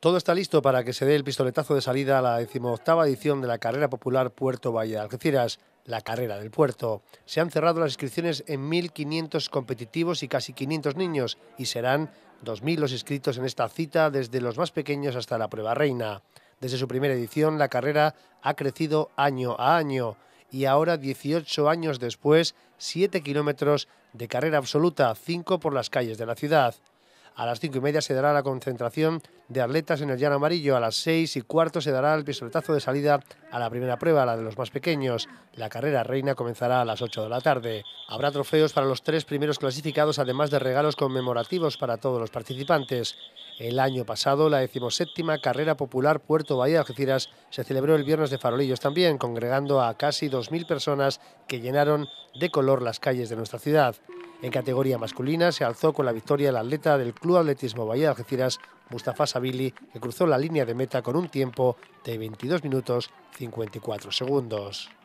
Todo está listo para que se dé el pistoletazo de salida a la decimoctava edición de la carrera popular Puerto Valle de Algeciras, la carrera del puerto. Se han cerrado las inscripciones en 1.500 competitivos y casi 500 niños y serán 2.000 los inscritos en esta cita desde los más pequeños hasta la prueba reina. Desde su primera edición la carrera ha crecido año a año y ahora 18 años después 7 kilómetros de carrera absoluta, 5 por las calles de la ciudad. A las cinco y media se dará la concentración de atletas en el llano amarillo. A las seis y cuarto se dará el pistoletazo de salida a la primera prueba, la de los más pequeños. La carrera reina comenzará a las 8 de la tarde. Habrá trofeos para los tres primeros clasificados, además de regalos conmemorativos para todos los participantes. El año pasado, la decimoséptima Carrera Popular Puerto Bahía Algeciras se celebró el viernes de Farolillos también, congregando a casi 2.000 personas que llenaron de color las calles de nuestra ciudad. En categoría masculina se alzó con la victoria el atleta del Club Atletismo Valle de Algeciras, Mustafa Sabili, que cruzó la línea de meta con un tiempo de 22 minutos 54 segundos.